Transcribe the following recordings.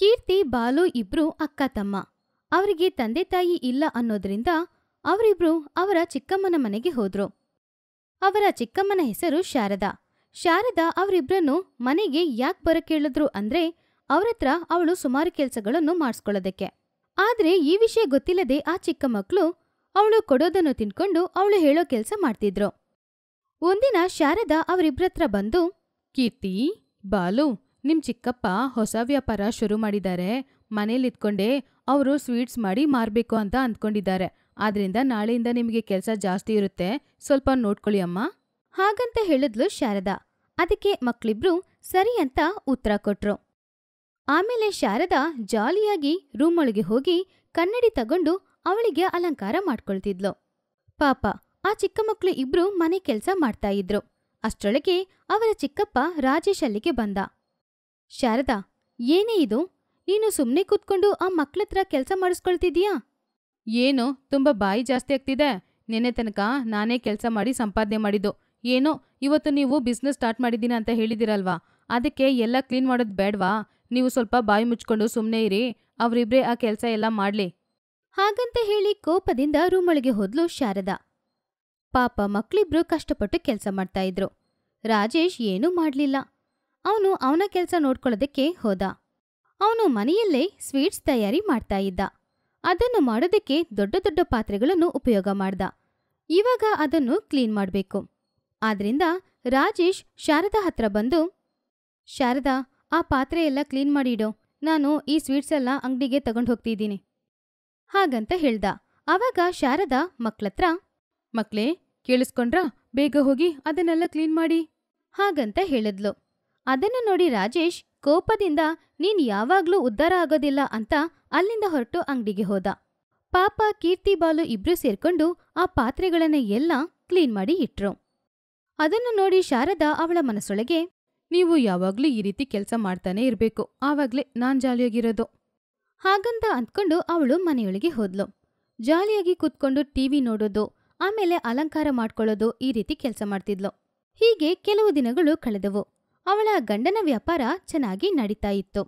ಕೀರ್ತಿ ಬಾಲು ಇಬ್ರು ಅಕ್ಕ ತಮ್ಮ ಅವರಿಗೆ ತಂದೆ ತಾಯಿ ಇಲ್ಲ ಅನ್ನೋದ್ರಿಂದ ಅವರಿಬ್ರು ಅವರ ಚಿಕ್ಕಮ್ಮನ ಮನೆಗೆ ಹೋದ್ರು ಅವರ ಚಿಕ್ಕಮ್ಮನ ಹೆಸರು ಶಾರದಾ ಶಾರದಾ ಅವರಿಬ್ರನ್ನು ಮನೆಗೆ ಯಾಕೆ ಬರ ಕೇಳಿದ್ರು ಅಂದ್ರೆ ಅವರತ್ರ ಅವಳು ಸುಮಾರು ಕೆಲಸಗಳನ್ನು ಮಾಡಿಸ್ಕೊಳ್ಳೋದಕ್ಕೆ ಆದ್ರೆ ಈ ವಿಷಯ ಗೊತ್ತಿಲ್ಲದೆ ಆ ಚಿಕ್ಕ ಮಕ್ಕಳು ಅವಳು ಕೊಡೋದನ್ನು ತಿನ್ಕೊಂಡು ಅವಳು ಹೇಳೋ ಕೆಲಸ ಮಾಡ್ತಿದ್ರು ಒಂದಿನ ಶಾರದಾ ಅವರಿಬ್ರತ್ರ ಬಂದು ಕೀರ್ತಿ ಬಾಲು ನಿಮ್ಮ ಚಿಕ್ಕಪ್ಪ ಹೊಸ ವ್ಯಾಪಾರ ಶುರು ಮಾಡಿದ್ದಾರೆ ಮನೇಲಿತ್ಕೊಂಡೇ ಅವರು ಸ್ವೀಟ್ಸ್ ಮಾಡಿ ಮಾರಬೇಕು ಅಂತ ಅಂದ್ಕೊಂಡಿದ್ದಾರೆ ಆದ್ರಿಂದ ನಾಳೆಯಿಂದ ನಿಮಗೆ ಕೆಲಸ ಜಾಸ್ತಿ ಇರುತ್ತೆ ಸ್ವಲ್ಪ ನೋಡ್ಕೊಳ್ಳಿ ಅಮ್ಮ ಹಾಗಂತ ಹೇಳಿದ್ಲು ಶಾರದಾ ಅದಕ್ಕೆ ಮಕ್ಕಳಿಬ್ರು ಸರಿ ಅಂತ ಉತ್ತರ ಕೊಟ್ರು ಆಮೇಲೆ ಶಾರದಾ ಜಾಲಿಯಾಗಿ ರೂಮೊಳಗೆ ಹೋಗಿ ಕನ್ನಡಿ ತಗೊಂಡು ಅವಳಿಗೆ ಅಲಂಕಾರ ಮಾಡ್ಕೊಳ್ತಿದ್ಲು ಪಾಪ ಆ ಚಿಕ್ಕ ಮಕ್ಕಳು ಇಬ್ರು ಮನೆ ಕೆಲಸ ಮಾಡ್ತಾ ಇದ್ರು ಅಷ್ಟೊಳಗೆ ಅವರ ಚಿಕ್ಕಪ್ಪ ರಾಜೇಶ್ ಅಲ್ಲಿಗೆ ಬಂದ ಶಾರದಾ ಏನೇ ಇದು ನೀನು ಸುಮ್ಮನೆ ಕೂತ್ಕೊಂಡು ಆ ಮಕ್ಳತ್ರ ಕೆಲಸ ಮಾಡಿಸ್ಕೊಳ್ತಿದ್ಯಾ ಏನೋ ತುಂಬ ಬಾಯಿ ಜಾಸ್ತಿ ಆಗ್ತಿದೆ ನಿನ್ನೆ ತನಕ ನಾನೇ ಕೆಲಸ ಮಾಡಿ ಸಂಪಾದನೆ ಮಾಡಿದ್ದು ಏನೋ ಇವತ್ತು ನೀವು ಬಿಸ್ನೆಸ್ ಸ್ಟಾರ್ಟ್ ಮಾಡಿದ್ದೀನ ಅಂತ ಹೇಳಿದಿರಲ್ವಾ ಅದಕ್ಕೆ ಎಲ್ಲ ಕ್ಲೀನ್ ಮಾಡೋದು ಬೇಡ್ವಾ ನೀವು ಸ್ವಲ್ಪ ಬಾಯಿ ಮುಚ್ಕೊಂಡು ಸುಮ್ಮನೆ ಇರಿ ಅವರಿಬ್ಬರೇ ಆ ಕೆಲಸ ಎಲ್ಲ ಮಾಡಲಿ ಹಾಗಂತ ಹೇಳಿ ಕೋಪದಿಂದ ರೂಮೊಳಗೆ ಹೋದ್ಲು ಶಾರದಾ ಪಾಪ ಮಕ್ಕಳಿಬ್ರು ಕಷ್ಟಪಟ್ಟು ಕೆಲಸ ಮಾಡ್ತಾ ಇದ್ರು ರಾಜೇಶ್ ಏನೂ ಮಾಡಲಿಲ್ಲ ಅವನು ಅವನ ಕೆಲಸ ನೋಡ್ಕೊಳ್ಳೋದಕ್ಕೆ ಹೋದ ಅವನು ಮನೆಯಲ್ಲೇ ಸ್ವೀಟ್ಸ್ ತಯಾರಿ ಮಾಡ್ತಾ ಇದ್ದ ಅದನ್ನು ಮಾಡೋದಕ್ಕೆ ದೊಡ್ಡ ದೊಡ್ಡ ಪಾತ್ರೆಗಳನ್ನು ಉಪಯೋಗ ಮಾಡ್ದ ಇವಾಗ ಅದನ್ನು ಕ್ಲೀನ್ ಮಾಡಬೇಕು ಆದ್ರಿಂದ ರಾಜೇಶ್ ಶಾರದಾ ಹತ್ರ ಬಂದು ಶಾರದಾ ಆ ಪಾತ್ರೆ ಎಲ್ಲ ಕ್ಲೀನ್ ಮಾಡಿಡು ನಾನು ಈ ಸ್ವೀಟ್ಸ್ ಎಲ್ಲ ಅಂಗಡಿಗೆ ತಗೊಂಡು ಹೋಗ್ತಿದ್ದೀನಿ ಹಾಗಂತ ಹೇಳ್ದ ಆವಾಗ ಶಾರದಾ ಮಕ್ಳತ್ರ ಮಕ್ಳೇ ಕೇಳಿಸ್ಕೊಂಡ್ರ ಬೇಗ ಹೋಗಿ ಅದನ್ನೆಲ್ಲ ಕ್ಲೀನ್ ಮಾಡಿ ಹಾಗಂತ ಹೇಳಿದ್ಲು ಅದನ್ನು ನೋಡಿ ರಾಜೇಶ್ ಕೋಪದಿಂದ ನೀನ್ ಯಾವಾಗ್ಲೂ ಉದ್ಧಾರ ಆಗೋದಿಲ್ಲ ಅಂತ ಅಲ್ಲಿಂದ ಹೊರಟು ಅಂಗಡಿಗೆ ಹೋದ ಪಾಪ ಕೀರ್ತಿ ಬಾಲು ಇಬ್ರು ಸೇರ್ಕೊಂಡು ಆ ಪಾತ್ರೆಗಳನ್ನ ಎಲ್ಲ ಕ್ಲೀನ್ ಮಾಡಿ ಇಟ್ರು ಅದನ್ನು ನೋಡಿ ಶಾರದಾ ಅವಳ ಮನಸ್ಸೊಳಗೆ ನೀವು ಯಾವಾಗ್ಲೂ ಈ ರೀತಿ ಕೆಲಸ ಮಾಡ್ತಾನೆ ಇರಬೇಕು ಆವಾಗ್ಲೇ ನಾನ್ ಜಾಲಿಯಾಗಿರೋದು ಹಾಗಂತ ಅಂದ್ಕೊಂಡು ಅವಳು ಮನೆಯೊಳಗೆ ಹೋದ್ಲು ಜಾಲಿಯಾಗಿ ಕೂತ್ಕೊಂಡು ಟಿವಿ ನೋಡೋದು ಆಮೇಲೆ ಅಲಂಕಾರ ಮಾಡ್ಕೊಳ್ಳೋದು ಈ ರೀತಿ ಕೆಲಸ ಮಾಡ್ತಿದ್ಲು ಹೀಗೆ ಕೆಲವು ದಿನಗಳು ಕಳೆದವು ಅವಳ ಗಂಡನ ವ್ಯಾಪಾರ ಚೆನ್ನಾಗಿ ನಡೀತಾ ಇತ್ತು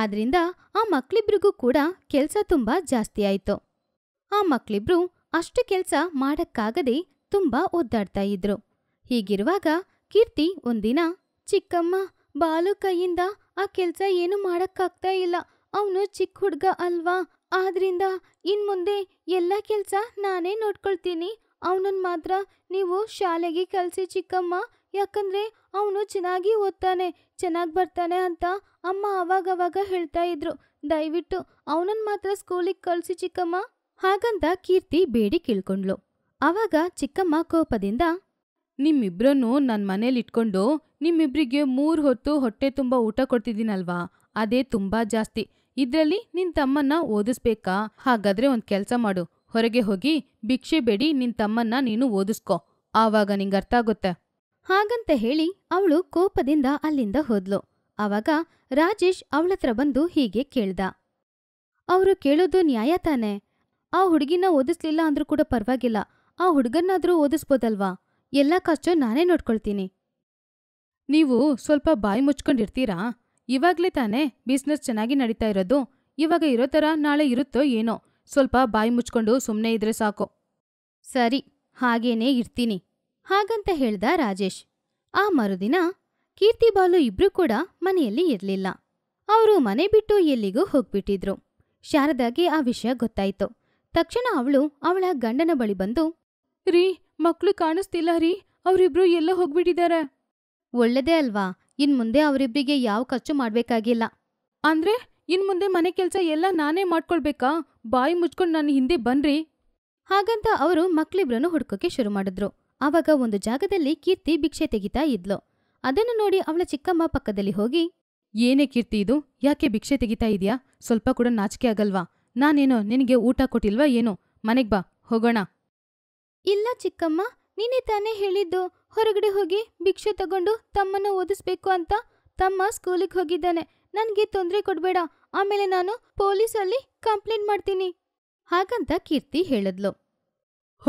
ಆದ್ರಿಂದ ಆ ಮಕ್ಕಳಿಬ್ರಿಗೂ ಕೂಡ ಕೆಲಸ ತುಂಬಾ ಜಾಸ್ತಿ ಆಯಿತು ಆ ಮಕ್ಳಿಬ್ರು ಅಷ್ಟು ಕೆಲಸ ಮಾಡಕ್ಕಾಗದೆ ತುಂಬಾ ಒದ್ದಾಡ್ತಾ ಇದ್ರು ಹೀಗಿರುವಾಗ ಕೀರ್ತಿ ಒಂದಿನ ಚಿಕ್ಕಮ್ಮ ಬಾಲು ಕೈಯಿಂದ ಆ ಕೆಲಸ ಏನು ಮಾಡಕ್ಕಾಗ್ತಾ ಇಲ್ಲ ಅವನು ಚಿಕ್ಕ ಹುಡ್ಗ ಅಲ್ವಾ ಆದ್ರಿಂದ ಇನ್ಮುಂದೆ ಎಲ್ಲ ಕೆಲಸ ನಾನೇ ನೋಡ್ಕೊಳ್ತೀನಿ ಅವನನ್ನು ಮಾತ್ರ ನೀವು ಶಾಲೆಗೆ ಕಲ್ಸಿ ಚಿಕ್ಕಮ್ಮ ಯಾಕಂದ್ರೆ ಅವನು ಚೆನ್ನಾಗಿ ಓದ್ತಾನೆ ಚೆನ್ನಾಗಿ ಬರ್ತಾನೆ ಅಂತ ಅಮ್ಮ ಅವಾಗವಾಗ ಹೇಳ್ತಾ ಇದ್ರು ದಯವಿಟ್ಟು ಅವನನ್ನು ಮಾತ್ರ ಸ್ಕೂಲಿಗೆ ಕಳಿಸಿ ಚಿಕ್ಕಮ್ಮ ಹಾಗಂತ ಕೀರ್ತಿ ಬೇಡಿ ಕೇಳ್ಕೊಂಡ್ಳು ಆವಾಗ ಚಿಕ್ಕಮ್ಮ ಕೋಪದಿಂದ ನಿಮ್ಮಿಬ್ರನ್ನು ನನ್ನ ಮನೇಲಿ ಇಟ್ಕೊಂಡು ನಿಮ್ಮಿಬ್ರಿಗೆ ಮೂರು ಹೊತ್ತು ಹೊಟ್ಟೆ ತುಂಬ ಊಟ ಕೊಡ್ತಿದ್ದೀನಲ್ವಾ ಅದೇ ತುಂಬ ಜಾಸ್ತಿ ಇದರಲ್ಲಿ ನಿನ್ನ ತಮ್ಮನ್ನ ಓದಿಸ್ಬೇಕಾ ಹಾಗಾದ್ರೆ ಒಂದು ಕೆಲಸ ಮಾಡು ಹೊರಗೆ ಹೋಗಿ ಭಿಕ್ಷೆ ಬೇಡಿ ನಿನ್ನ ತಮ್ಮನ್ನ ನೀನು ಓದಿಸ್ಕೊ ಆವಾಗ ನಿಂಗೆ ಅರ್ಥ ಆಗುತ್ತೆ ಹಾಗಂತ ಹೇಳಿ ಅವಳು ಕೋಪದಿಂದ ಅಲ್ಲಿಂದ ಹೋದ್ಲು ಆವಾಗ ರಾಜೇಶ್ ಅವಳತ್ರ ಬಂದು ಹೀಗೆ ಕೇಳ್ದ ಅವರು ಕೇಳೋದು ನ್ಯಾಯ ತಾನೆ ಆ ಹುಡುಗಿನ ಓದಿಸ್ಲಿಲ್ಲ ಅಂದ್ರೂ ಕೂಡ ಪರವಾಗಿಲ್ಲ ಆ ಹುಡುಗನ್ನಾದ್ರೂ ಓದಿಸ್ಬೋದಲ್ವಾ ಎಲ್ಲ ಖರ್ಚು ನಾನೇ ನೋಡ್ಕೊಳ್ತೀನಿ ನೀವು ಸ್ವಲ್ಪ ಬಾಯಿ ಮುಚ್ಕೊಂಡಿರ್ತೀರಾ ಇವಾಗ್ಲೇ ತಾನೇ ಬಿಸ್ನೆಸ್ ಚೆನ್ನಾಗಿ ನಡೀತಾ ಇರೋದು ಇವಾಗ ಇರೋ ಥರ ನಾಳೆ ಇರುತ್ತೋ ಏನೋ ಸ್ವಲ್ಪ ಬಾಯಿ ಮುಚ್ಕೊಂಡು ಸುಮ್ಮನೆ ಇದ್ರೆ ಸಾಕು ಸರಿ ಹಾಗೇನೇ ಇರ್ತೀನಿ ಹಾಗಂತ ಹೇಳ್ದ ರಾಜೇಶ್ ಆ ಮರುದಿನ ಕೀರ್ತಿಬಾಲು ಬಾಲು ಕೂಡ ಮನೆಯಲ್ಲಿ ಇರಲಿಲ್ಲ ಅವರು ಮನೆ ಬಿಟ್ಟು ಎಲ್ಲಿಗೂ ಹೋಗ್ಬಿಟ್ಟಿದ್ರು ಶಾರದಾಗೆ ಆ ವಿಷಯ ಗೊತ್ತಾಯ್ತು ತಕ್ಷಣ ಅವಳು ಅವಳ ಗಂಡನ ಬಳಿ ಬಂದು ರೀ ಮಕ್ಳು ಕಾಣಿಸ್ತಿಲ್ಲ ರೀ ಅವರಿಬ್ರು ಎಲ್ಲ ಹೋಗ್ಬಿಟ್ಟಿದ್ದಾರೆ ಒಳ್ಳೆದೇ ಅಲ್ವಾ ಇನ್ ಮುಂದೆ ಅವರಿಬ್ರಿಗೆ ಯಾವ ಖರ್ಚು ಮಾಡ್ಬೇಕಾಗಿಲ್ಲ ಅಂದ್ರೆ ಇನ್ ಮುಂದೆ ಮನೆ ಕೆಲಸ ಎಲ್ಲ ನಾನೇ ಮಾಡ್ಕೊಳ್ಬೇಕಾ ಬಾಯಿ ಮುಚ್ಕೊಂಡು ನನ್ನ ಹಿಂದೆ ಬನ್ರಿ ಹಾಗಂತ ಅವರು ಮಕ್ಕಳಿಬ್ರನ್ನು ಹುಡ್ಕೋಕೆ ಶುರು ಮಾಡಿದ್ರು ಆವಾಗ ಒಂದು ಜಾಗದಲ್ಲಿ ಕೀರ್ತಿ ಭಿಕ್ಷೆ ತೆಗಿತಾ ಇದ್ಲು ಅದನ್ನು ನೋಡಿ ಅವಳ ಚಿಕ್ಕಮ್ಮ ಪಕ್ಕದಲ್ಲಿ ಹೋಗಿ ಏನೇ ಕೀರ್ತಿ ಇದು ಯಾಕೆ ಭಿಕ್ಷೆ ತೆಗಿತಾ ಇದೆಯಾ ಸ್ವಲ್ಪ ಕೂಡ ನಾಚಿಕೆ ಆಗಲ್ವಾ ನಾನೇನೋ ನಿನಗೆ ಊಟ ಕೊಟ್ಟಿಲ್ವಾ ಏನೋ ಮನೆಗ್ ಬಾ ಹೋಗೋಣ ಇಲ್ಲ ಚಿಕ್ಕಮ್ಮ ನೀನೇ ತಾನೇ ಹೇಳಿದ್ದು ಹೊರಗಡೆ ಹೋಗಿ ಭಿಕ್ಷೆ ತಗೊಂಡು ತಮ್ಮನ್ನು ಓದಿಸ್ಬೇಕು ಅಂತ ತಮ್ಮ ಸ್ಕೂಲಿಗೆ ಹೋಗಿದ್ದಾನೆ ನನಗೆ ತೊಂದರೆ ಕೊಡ್ಬೇಡ ಆಮೇಲೆ ನಾನು ಪೊಲೀಸಲ್ಲಿ ಕಂಪ್ಲೇಂಟ್ ಮಾಡ್ತೀನಿ ಹಾಗಂತ ಕೀರ್ತಿ ಹೇಳದ್ಲು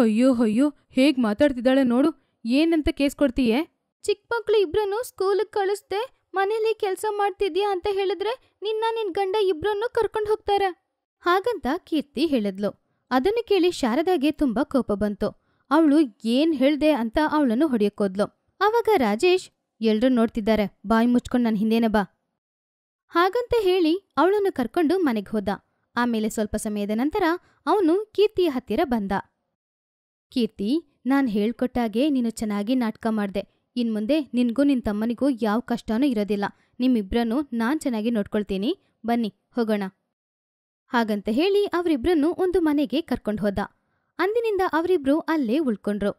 ಅಯ್ಯೋ ಅಯ್ಯೋ ಹೇಗ್ ಮಾತಾಡ್ತಿದ್ದಾಳೆ ನೋಡು ಏನಂತ ಕೇಸ್ ಕೊಡ್ತೀಯ ಚಿಕ್ಕ ಮಕ್ಳು ಇಬ್ರನ್ನು ಸ್ಕೂಲಿಗೆ ಕಳಿಸ್ದೆ ಮನೇಲಿ ಕೆಲಸ ಮಾಡ್ತಿದ್ಯಾ ಅಂತ ಹೇಳಿದ್ರೆ ನಿನ್ನ ನಿನ್ ಗಂಡ ಇಬ್ರನ್ನು ಕರ್ಕೊಂಡು ಹೋಗ್ತಾರ ಹಾಗಂತ ಕೀರ್ತಿ ಹೇಳಿದ್ಲು ಅದನ್ನು ಕೇಳಿ ಶಾರದಾಗೆ ತುಂಬಾ ಕೋಪ ಬಂತು ಅವಳು ಏನ್ ಹೇಳ್ದೆ ಅಂತ ಅವಳನ್ನು ಹೊಡೆಯಕ್ಕೋದ್ಲು ಅವಾಗ ರಾಜೇಶ್ ಎಲ್ರೂ ನೋಡ್ತಿದ್ದಾರೆ ಬಾಯಿ ಮುಚ್ಕೊಂಡು ನನ್ನ ಹಿಂದೇನೆ ಬಾ ಹಾಗಂತ ಹೇಳಿ ಅವಳನ್ನು ಕರ್ಕೊಂಡು ಮನೆಗೆ ಹೋದ ಆಮೇಲೆ ಸ್ವಲ್ಪ ಸಮಯದ ನಂತರ ಅವನು ಕೀರ್ತಿಯ ಹತ್ತಿರ ಬಂದ ಕೀರ್ತಿ ನಾನು ಹೇಳ್ಕೊಟ್ಟಾಗೆ ನೀನು ಚೆನ್ನಾಗಿ ನಾಟಕ ಮಾಡಿದೆ ಇನ್ನು ಮುಂದೆ ನಿನಗೂ ನಿನ್ನ ತಮ್ಮನಿಗೂ ಯಾವ ಕಷ್ಟನೂ ಇರೋದಿಲ್ಲ ನಿಮ್ಮಿಬ್ಬರನ್ನು ನಾನು ಚೆನ್ನಾಗಿ ನೋಡ್ಕೊಳ್ತೀನಿ ಬನ್ನಿ ಹೋಗೋಣ ಹಾಗಂತ ಹೇಳಿ ಅವರಿಬ್ಬರನ್ನು ಒಂದು ಮನೆಗೆ ಕರ್ಕೊಂಡು ಹೋದ ಅಂದಿನಿಂದ ಅವರಿಬ್ರು ಅಲ್ಲೇ ಉಳ್ಕೊಂಡ್ರು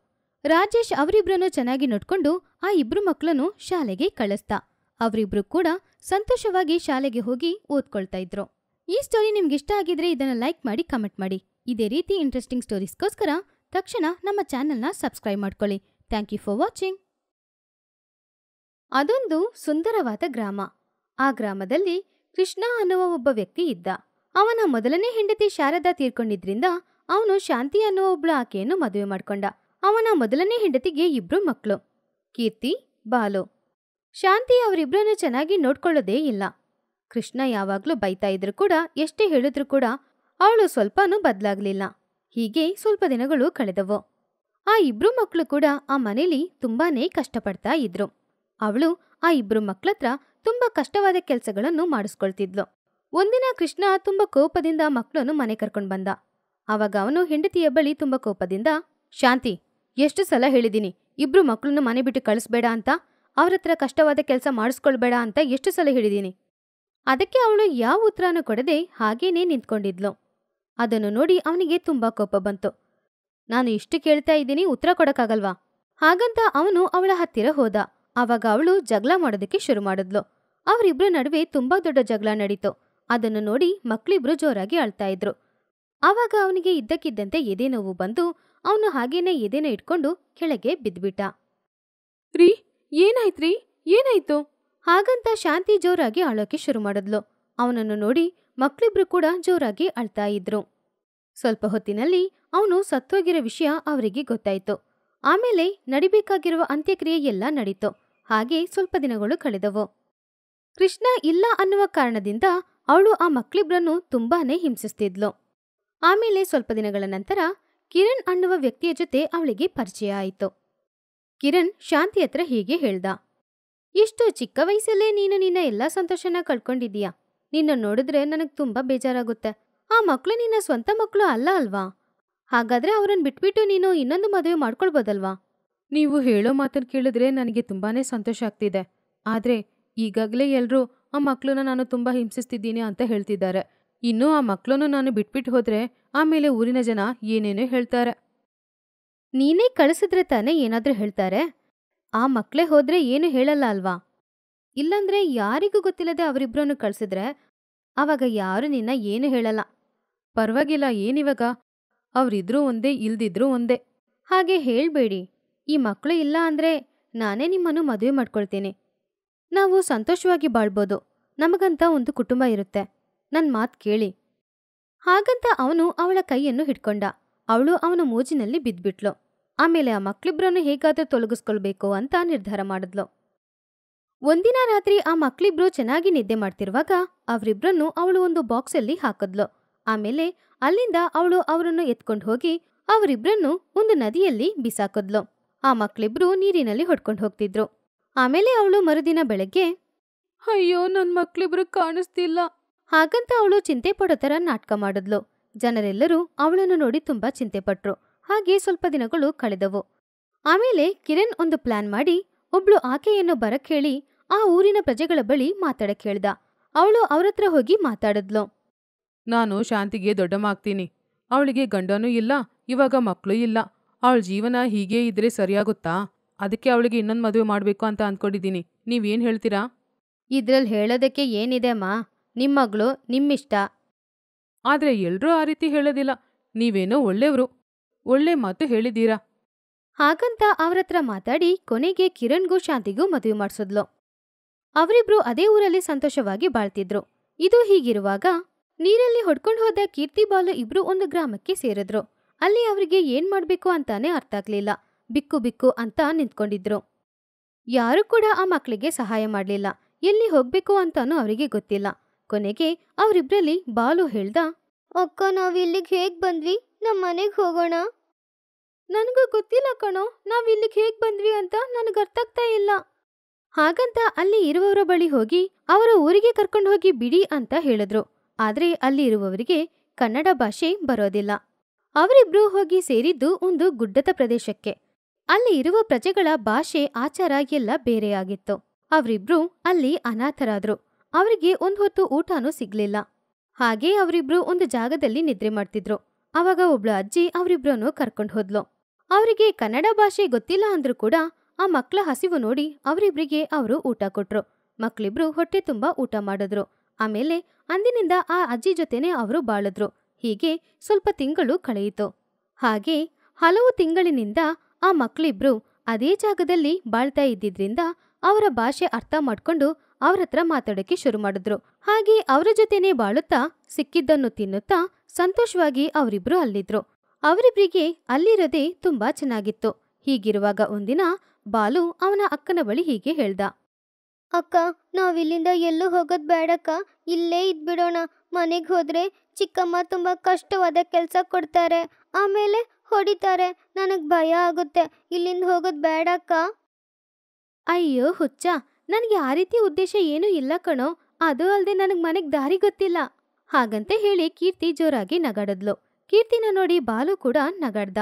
ರಾಜೇಶ್ ಅವರಿಬ್ಬರನ್ನು ಚೆನ್ನಾಗಿ ನೋಡ್ಕೊಂಡು ಆ ಇಬ್ರು ಮಕ್ಕಳನ್ನು ಶಾಲೆಗೆ ಕಳಿಸ್ತ ಅವರಿಬ್ರು ಕೂಡ ಸಂತೋಷವಾಗಿ ಶಾಲೆಗೆ ಹೋಗಿ ಓದ್ಕೊಳ್ತಾ ಇದ್ರು ಈ ಸ್ಟೋರಿ ನಿಮ್ಗೆ ಇಷ್ಟ ಆಗಿದ್ರೆ ಇದನ್ನ ಲೈಕ್ ಮಾಡಿ ಕಮೆಂಟ್ ಮಾಡಿ ಇದೇ ರೀತಿ ಇಂಟ್ರೆಸ್ಟಿಂಗ್ ಸ್ಟೋರೀಸ್ಗೋಸ್ಕರ ತಕ್ಷಣ ನಮ್ಮ ಚಾನೆಲ್ನ ಸಬ್ಸ್ಕ್ರೈಬ್ ಮಾಡ್ಕೊಳ್ಳಿ ಥ್ಯಾಂಕ್ ಯು ಫಾರ್ ವಾಚಿಂಗ್ ಅದೊಂದು ಸುಂದರವಾದ ಗ್ರಾಮ ಆ ಗ್ರಾಮದಲ್ಲಿ ಕೃಷ್ಣ ಅನ್ನುವ ಒಬ್ಬ ವ್ಯಕ್ತಿ ಇದ್ದ ಅವನ ಮೊದಲನೇ ಹೆಂಡತಿ ಶಾರದಾ ತೀರ್ಕೊಂಡಿದ್ರಿಂದ ಅವನು ಶಾಂತಿ ಅನ್ನುವ ಒಬ್ಳು ಆಕೆಯನ್ನು ಮದುವೆ ಮಾಡ್ಕೊಂಡ ಅವನ ಮೊದಲನೇ ಹೆಂಡತಿಗೆ ಇಬ್ರು ಮಕ್ಕಳು ಕೀರ್ತಿ ಬಾಲು ಶಾಂತಿ ಅವರಿಬ್ಬರನ್ನು ಚೆನ್ನಾಗಿ ನೋಡ್ಕೊಳ್ಳೋದೇ ಇಲ್ಲ ಕೃಷ್ಣ ಯಾವಾಗ್ಲೂ ಬೈತಾ ಇದ್ರು ಕೂಡ ಎಷ್ಟೇ ಹೇಳಿದ್ರು ಕೂಡ ಅವಳು ಸ್ವಲ್ಪನೂ ಬದಲಾಗ್ಲಿಲ್ಲ ಹೀಗೆ ಸ್ವಲ್ಪ ದಿನಗಳು ಕಳೆದವು ಆ ಇಬ್ರು ಮಕ್ಕಳು ಕೂಡ ಆ ಮನೇಲಿ ತುಂಬಾನೇ ಕಷ್ಟಪಡ್ತಾ ಇದ್ರು ಅವಳು ಆ ಇಬ್ರು ಮಕ್ಕಳತ್ರ ತುಂಬಾ ಕಷ್ಟವಾದ ಕೆಲಸಗಳನ್ನು ಮಾಡಿಸ್ಕೊಳ್ತಿದ್ಲು ಒಂದಿನ ಕೃಷ್ಣ ತುಂಬಾ ಕೋಪದಿಂದ ಮಕ್ಕಳನ್ನು ಮನೆ ಕರ್ಕೊಂಡು ಬಂದ ಆವಾಗ ಅವನು ಹೆಂಡತಿಯ ಬಳಿ ತುಂಬಾ ಕೋಪದಿಂದ ಶಾಂತಿ ಎಷ್ಟು ಸಲ ಹೇಳಿದ್ದೀನಿ ಇಬ್ರು ಮಕ್ಕಳನ್ನು ಮನೆ ಬಿಟ್ಟು ಕಳಿಸ್ಬೇಡ ಅಂತ ಅವ್ರ ಹತ್ರ ಕಷ್ಟವಾದ ಕೆಲಸ ಮಾಡಿಸ್ಕೊಳ್ಬೇಡ ಅಂತ ಎಷ್ಟು ಸಲ ಹೇಳಿದ್ದೀನಿ ಅದಕ್ಕೆ ಅವಳು ಯಾವ ಉತ್ತರನೂ ಕೊಡದೆ ಹಾಗೇನೇ ನಿಂತ್ಕೊಂಡಿದ್ಲು ಅದನ್ನು ನೋಡಿ ಅವನಿಗೆ ತುಂಬಾ ಕೋಪ ಬಂತು ನಾನು ಇಷ್ಟು ಕೇಳ್ತಾ ಇದ್ದೀನಿ ಉತ್ತರ ಕೊಡಕ್ಕಾಗಲ್ವಾ ಹಾಗಂತ ಅವನು ಅವಳ ಹತ್ತಿರ ಹೋದ ಆವಾಗ ಅವಳು ಜಗಳ ಮಾಡೋದಕ್ಕೆ ಶುರು ಮಾಡಿದ್ಲು ಅವರಿಬ್ಬರ ನಡುವೆ ತುಂಬಾ ದೊಡ್ಡ ಜಗಳ ನಡೀತು ಅದನ್ನು ನೋಡಿ ಮಕ್ಕಳಿಬ್ರು ಜೋರಾಗಿ ಅಳ್ತಾ ಇದ್ರು ಆವಾಗ ಅವನಿಗೆ ಇದ್ದಕ್ಕಿದ್ದಂತೆ ಎದೆ ನೋವು ಬಂದು ಅವನು ಹಾಗೇನೆ ಎದೆನ ಇಟ್ಕೊಂಡು ಕೆಳಗೆ ಬಿದ್ದ್ಬಿಟ್ಟ ರೀ ಏನಾಯ್ತ್ರಿ ಏನಾಯ್ತು ಹಾಗಂತ ಶಾಂತಿ ಜೋರಾಗಿ ಅಳೋಕೆ ಶುರು ಮಾಡಿದ್ಲು ಅವನನ್ನು ನೋಡಿ ಮಕ್ಕಳಿಬ್ರು ಕೂಡ ಜೋರಾಗಿ ಅಳ್ತಾ ಇದ್ರು ಸ್ವಲ್ಪ ಹೊತ್ತಿನಲ್ಲಿ ಅವನು ಸತ್ತೋಗಿರೋ ವಿಷಯ ಅವರಿಗೆ ಗೊತ್ತಾಯಿತು ಆಮೇಲೆ ನಡಿಬೇಕಾಗಿರುವ ಅಂತ್ಯಕ್ರಿಯೆ ಎಲ್ಲ ನಡೀತು ಹಾಗೆ ಸ್ವಲ್ಪ ದಿನಗಳು ಕಳೆದವು ಕೃಷ್ಣ ಇಲ್ಲ ಅನ್ನುವ ಕಾರಣದಿಂದ ಅವಳು ಆ ಮಕ್ಕಳಿಬ್ರನ್ನು ತುಂಬಾನೇ ಹಿಂಸಿಸ್ತಿದ್ಲು ಆಮೇಲೆ ಸ್ವಲ್ಪ ದಿನಗಳ ನಂತರ ಕಿರಣ್ ಅನ್ನುವ ವ್ಯಕ್ತಿಯ ಜೊತೆ ಅವಳಿಗೆ ಪರಿಚಯ ಆಯಿತು ಕಿರಣ್ ಶಾಂತಿ ಹತ್ರ ಹೀಗೆ ಹೇಳ್ದ ಇಷ್ಟು ಚಿಕ್ಕ ವಯಸ್ಸಲ್ಲೇ ನೀನು ನಿನ್ನ ಎಲ್ಲ ಸಂತೋಷನ ಕಳ್ಕೊಂಡಿದ್ದೀಯಾ ನಿನ್ನ ನೋಡಿದ್ರೆ ನನಗೆ ತುಂಬ ಬೇಜಾರಾಗುತ್ತೆ ಆ ಮಕ್ಕಳು ನಿನ್ನ ಸ್ವಂತ ಮಕ್ಕಳು ಅಲ್ಲ ಅಲ್ವಾ ಹಾಗಾದ್ರೆ ಅವರನ್ನು ಬಿಟ್ಬಿಟ್ಟು ನೀನು ಇನ್ನೊಂದು ಮದುವೆ ಮಾಡ್ಕೊಳ್ಬೋದಲ್ವಾ ನೀವು ಹೇಳೋ ಮಾತನ್ನು ಕೇಳಿದ್ರೆ ನನಗೆ ತುಂಬಾನೇ ಸಂತೋಷ ಆಗ್ತಿದೆ ಆದರೆ ಈಗಾಗಲೇ ಎಲ್ಲರೂ ಆ ಮಕ್ಕಳನ್ನ ನಾನು ತುಂಬ ಹಿಂಸಿಸ್ತಿದ್ದೀನಿ ಅಂತ ಹೇಳ್ತಿದ್ದಾರೆ ಇನ್ನೂ ಆ ಮಕ್ಕಳನ್ನು ನಾನು ಬಿಟ್ಬಿಟ್ಟು ಹೋದರೆ ಆಮೇಲೆ ಊರಿನ ಜನ ಏನೇನೋ ಹೇಳ್ತಾರೆ ನೀನೇ ಕಳಿಸಿದ್ರೆ ತಾನೇ ಏನಾದರೂ ಹೇಳ್ತಾರೆ ಆ ಮಕ್ಕಳೇ ಹೋದರೆ ಏನು ಹೇಳಲ್ಲ ಅಲ್ವಾ ಇಲ್ಲಂದ್ರೆ ಯಾರಿಗೂ ಗೊತ್ತಿಲ್ಲದೆ ಅವರಿಬ್ರನ್ನು ಕಳ್ಸಿದ್ರೆ ಅವಾಗ ಯಾರು ನಿನ್ನ ಏನು ಹೇಳಲ್ಲ ಪರವಾಗಿಲ್ಲ ಏನಿವಾಗ ಅವರಿದ್ರೂ ಒಂದೇ ಇಲ್ದಿದ್ರೂ ಒಂದೇ ಹಾಗೆ ಹೇಳಬೇಡಿ ಈ ಮಕ್ಕಳು ಇಲ್ಲ ಅಂದರೆ ನಾನೇ ನಿಮ್ಮನ್ನು ಮದುವೆ ಮಾಡ್ಕೊಳ್ತೀನಿ ನಾವು ಸಂತೋಷವಾಗಿ ಬಾಳ್ಬೋದು ನಮಗಂತ ಒಂದು ಕುಟುಂಬ ಇರುತ್ತೆ ನನ್ನ ಮಾತು ಕೇಳಿ ಹಾಗಂತ ಅವನು ಅವಳ ಕೈಯನ್ನು ಹಿಡ್ಕೊಂಡ ಅವಳು ಅವನ ಮೋಜಿನಲ್ಲಿ ಬಿದ್ದ್ಬಿಟ್ಲು ಆಮೇಲೆ ಆ ಮಕ್ಕಳಿಬ್ಬರನ್ನು ಹೇಗಾದರೂ ತೊಲಗಿಸ್ಕೊಳ್ಬೇಕು ಅಂತ ನಿರ್ಧಾರ ಮಾಡಿದ್ಲು ಒಂದಿನ ರಾತ್ರಿ ಆ ಮಕ್ಳಿಬ್ರು ಚೆನ್ನಾಗಿ ನಿದ್ದೆ ಮಾಡ್ತಿರುವಾಗ ಅವರಿಬ್ರನ್ನು ಅವಳು ಒಂದು ಬಾಕ್ಸಲ್ಲಿ ಹಾಕದ್ಲು ಆಮೇಲೆ ಅಲ್ಲಿಂದ ಅವಳು ಅವರನ್ನು ಎತ್ಕೊಂಡು ಹೋಗಿ ಅವರಿಬ್ರನ್ನು ಒಂದು ನದಿಯಲ್ಲಿ ಬಿಸಾಕದ್ಲು ಆ ಮಕ್ಳಿಬ್ರು ನೀರಿನಲ್ಲಿ ಹೊಡ್ಕೊಂಡು ಹೋಗ್ತಿದ್ರು ಆಮೇಲೆ ಅವಳು ಮರುದಿನ ಬೆಳಗ್ಗೆ ಅಯ್ಯೋ ನನ್ನ ಮಕ್ಳಿಬ್ರು ಕಾಣಿಸ್ತಿಲ್ಲ ಹಾಗಂತ ಅವಳು ಚಿಂತೆ ಪಡೋ ಥರ ನಾಟಕ ಮಾಡಿದ್ಲು ಜನರೆಲ್ಲರೂ ಅವಳನ್ನು ನೋಡಿ ತುಂಬಾ ಚಿಂತೆ ಪಟ್ರು ಹಾಗೆ ಸ್ವಲ್ಪ ದಿನಗಳು ಕಳೆದವು ಆಮೇಲೆ ಕಿರಣ್ ಒಂದು ಪ್ಲಾನ್ ಮಾಡಿ ಒಬ್ಳು ಆಕೆಯನ್ನು ಬರಕ್ಕೇಳಿ ಆ ಊರಿನ ಪ್ರಜೆಗಳ ಬಳಿ ಮಾತಾಡ ಕೇಳ್ದ ಅವಳು ಅವರತ್ರ ಹೋಗಿ ಮಾತಾಡದ್ಲು ನಾನು ಶಾಂತಿಗೆ ದೊಡ್ಡಮಾಗ್ತೀನಿ ಅವಳಿಗೆ ಗಂಡನೂ ಇಲ್ಲ ಇವಾಗ ಮಕ್ಕಳು ಇಲ್ಲ ಅವಳ ಜೀವನ ಹೀಗೇ ಇದ್ರೆ ಸರಿಯಾಗುತ್ತಾ ಅದಕ್ಕೆ ಅವಳಿಗೆ ಇನ್ನೊಂದು ಮದುವೆ ಮಾಡಬೇಕು ಅಂತ ಅಂದ್ಕೊಂಡಿದ್ದೀನಿ ನೀವೇನು ಹೇಳ್ತೀರಾ ಇದ್ರಲ್ಲಿ ಹೇಳೋದಕ್ಕೆ ಏನಿದೆ ಮಾ ನಿಮ್ಮಗಳು ನಿಮ್ಮಿಷ್ಟ ಆದರೆ ಎಲ್ಲರೂ ಆ ರೀತಿ ಹೇಳೋದಿಲ್ಲ ನೀವೇನೋ ಒಳ್ಳೆಯವರು ಒಳ್ಳೆ ಮಾತು ಹೇಳಿದ್ದೀರಾ ಹಾಗಂತ ಅವ್ರತ್ರ ಹತ್ರ ಮಾತಾಡಿ ಕೊನೆಗೆ ಕಿರಣ್ಗೂ ಶಾಂತಿಗೂ ಮದುವೆ ಮಾಡಿಸಿದ್ಲು ಅವರಿಬ್ರು ಅದೇ ಊರಲ್ಲಿ ಸಂತೋಷವಾಗಿ ಬಾಳ್ತಿದ್ರು ಇದು ಹೀಗಿರುವಾಗ ನೀರಲ್ಲಿ ಹೊಡ್ಕೊಂಡು ಹೋದ ಕೀರ್ತಿ ಬಾಲು ಇಬ್ರು ಒಂದು ಗ್ರಾಮಕ್ಕೆ ಸೇರಿದ್ರು ಅಲ್ಲಿ ಅವರಿಗೆ ಏನ್ ಮಾಡ್ಬೇಕು ಅಂತಾನೆ ಅರ್ಥ ಆಗ್ಲಿಲ್ಲ ಬಿಕ್ಕು ಬಿಕ್ಕು ಅಂತ ನಿಂತ್ಕೊಂಡಿದ್ರು ಯಾರು ಕೂಡ ಆ ಮಕ್ಕಳಿಗೆ ಸಹಾಯ ಮಾಡಲಿಲ್ಲ ಎಲ್ಲಿ ಹೋಗ್ಬೇಕು ಅಂತಾನೂ ಅವರಿಗೆ ಗೊತ್ತಿಲ್ಲ ಕೊನೆಗೆ ಅವರಿಬ್ರಲ್ಲಿ ಬಾಲು ಹೇಳ್ದ ಅಕ್ಕ ನಾವು ಇಲ್ಲಿಗೆ ಹೇಗ್ ಬಂದ್ವಿ ನಮ್ಮ ಮನೆಗೆ ಹೋಗೋಣ ನನಗೂ ಗೊತ್ತಿಲ್ಲ ಕಣೋ ನಾವು ಇಲ್ಲಿಗೆ ಹೇಗೆ ಬಂದ್ವಿ ಅಂತ ನನಗೆ ಅರ್ಥಾಗ್ತಾ ಇಲ್ಲ ಹಾಗಂತ ಅಲ್ಲಿ ಇರುವವರ ಬಳಿ ಹೋಗಿ ಅವರ ಊರಿಗೆ ಕರ್ಕೊಂಡು ಹೋಗಿ ಬಿಡಿ ಅಂತ ಹೇಳಿದ್ರು ಆದರೆ ಅಲ್ಲಿ ಇರುವವರಿಗೆ ಕನ್ನಡ ಭಾಷೆ ಬರೋದಿಲ್ಲ ಅವರಿಬ್ರು ಹೋಗಿ ಸೇರಿದ್ದು ಒಂದು ಗುಡ್ಡದ ಪ್ರದೇಶಕ್ಕೆ ಅಲ್ಲಿ ಇರುವ ಪ್ರಜೆಗಳ ಭಾಷೆ ಆಚಾರ ಎಲ್ಲ ಬೇರೆಯಾಗಿತ್ತು ಅವರಿಬ್ರು ಅಲ್ಲಿ ಅನಾಥರಾದ್ರು ಅವರಿಗೆ ಒಂದ್ ಹೊತ್ತು ಊಟನೂ ಸಿಗ್ಲಿಲ್ಲ ಹಾಗೆ ಅವರಿಬ್ರು ಒಂದು ಜಾಗದಲ್ಲಿ ನಿದ್ರೆ ಮಾಡ್ತಿದ್ರು ಅವಾಗ ಒಬ್ಳು ಅಜ್ಜಿ ಅವರಿಬ್ರನ್ನು ಕರ್ಕೊಂಡು ಹೋದ್ಲು ಅವರಿಗೆ ಕನ್ನಡ ಭಾಷೆ ಗೊತ್ತಿಲ್ಲ ಅಂದ್ರೂ ಕೂಡ ಆ ಮಕ್ಕಳ ಹಸಿವು ನೋಡಿ ಅವರಿಬ್ಬರಿಗೆ ಅವರು ಊಟ ಕೊಟ್ರು ಮಕ್ಕಳಿಬ್ರು ಹೊಟ್ಟೆ ತುಂಬ ಊಟ ಮಾಡಿದ್ರು ಆಮೇಲೆ ಅಂದಿನಿಂದ ಆ ಅಜ್ಜಿ ಜೊತೆನೆ ಅವರು ಬಾಳಿದ್ರು ಹೀಗೆ ಸ್ವಲ್ಪ ತಿಂಗಳು ಕಳೆಯಿತು ಹಾಗೆ ಹಲವು ತಿಂಗಳಿನಿಂದ ಆ ಮಕ್ಕಳಿಬ್ರು ಅದೇ ಜಾಗದಲ್ಲಿ ಬಾಳ್ತಾ ಇದ್ದಿದ್ರಿಂದ ಅವರ ಭಾಷೆ ಅರ್ಥ ಮಾಡ್ಕೊಂಡು ಅವ್ರ ಹತ್ರ ಶುರು ಮಾಡಿದ್ರು ಹಾಗೆ ಅವರ ಜೊತೆನೆ ಬಾಳುತ್ತಾ ಸಿಕ್ಕಿದ್ದನ್ನು ತಿನ್ನುತ್ತಾ ಸಂತೋಷವಾಗಿ ಅವರಿಬ್ರು ಅಲ್ಲಿದ್ರು ಅವರಿಬ್ಬರಿಗೆ ಅಲ್ಲಿರದೆ ತುಂಬಾ ಚೆನ್ನಾಗಿತ್ತು ಹೀಗಿರುವಾಗ ಒಂದಿನ ಬಾಲು ಅವನ ಅಕ್ಕನ ಬಳಿ ಹೀಗೆ ಹೇಳ್ದ ಅಕ್ಕ ನಾವಿಲ್ಲಿಂದ ಎಲ್ಲೂ ಹೋಗೋದ್ ಬೇಡಕ್ಕ ಇಲ್ಲೇ ಇದ್ಬಿಡೋಣ ಮನೆಗೆ ಹೋದ್ರೆ ಚಿಕ್ಕಮ್ಮ ತುಂಬಾ ಕಷ್ಟವಾದ ಕೆಲಸ ಕೊಡ್ತಾರೆ ಆಮೇಲೆ ಹೊಡಿತಾರೆ ನನಗ್ ಭಯ ಆಗುತ್ತೆ ಇಲ್ಲಿಂದ ಹೋಗೋದ್ ಬೇಡಕ್ಕ ಅಯ್ಯೋ ಹುಚ್ಚ ನನಗೆ ಆ ರೀತಿ ಉದ್ದೇಶ ಏನೂ ಇಲ್ಲ ಕಣೋ ಅದು ಅಲ್ಲದೆ ನನಗ್ ಮನೆಗ್ ದಾರಿ ಗೊತ್ತಿಲ್ಲ ಹಾಗಂತ ಹೇಳಿ ಕೀರ್ತಿ ಜೋರಾಗಿ ನಗಾಡದ್ಲು ಕೀರ್ತಿನ ನೋಡಿ ಬಾಲು ಕೂಡ ನಗಡ್ದ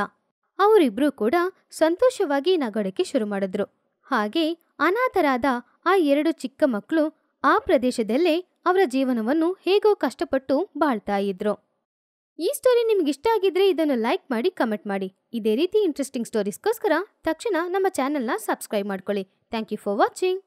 ಅವರಿಬ್ರು ಕೂಡ ಸಂತೋಷವಾಗಿ ನಗಡಕ್ಕೆ ಶುರು ಮಾಡಿದ್ರು ಹಾಗೆ ಅನಾಥರಾದ ಆ ಎರಡು ಚಿಕ್ಕ ಮಕ್ಕಳು ಆ ಪ್ರದೇಶದಲ್ಲೇ ಅವರ ಜೀವನವನ್ನು ಹೇಗೋ ಕಷ್ಟಪಟ್ಟು ಬಾಳ್ತಾ ಇದ್ರು ಈ ಸ್ಟೋರಿ ನಿಮ್ಗೆ ಇಷ್ಟ ಆಗಿದ್ರೆ ಇದನ್ನು ಲೈಕ್ ಮಾಡಿ ಕಮೆಂಟ್ ಮಾಡಿ ಇದೇ ರೀತಿ ಇಂಟ್ರೆಸ್ಟಿಂಗ್ ಸ್ಟೋರೀಸ್ಗೋಸ್ಕರ ತಕ್ಷಣ ನಮ್ಮ ಚಾನೆಲ್ನ ಸಬ್ಸ್ಕ್ರೈಬ್ ಮಾಡ್ಕೊಳ್ಳಿ ಥ್ಯಾಂಕ್ ಯು ಫಾರ್ ವಾಚಿಂಗ್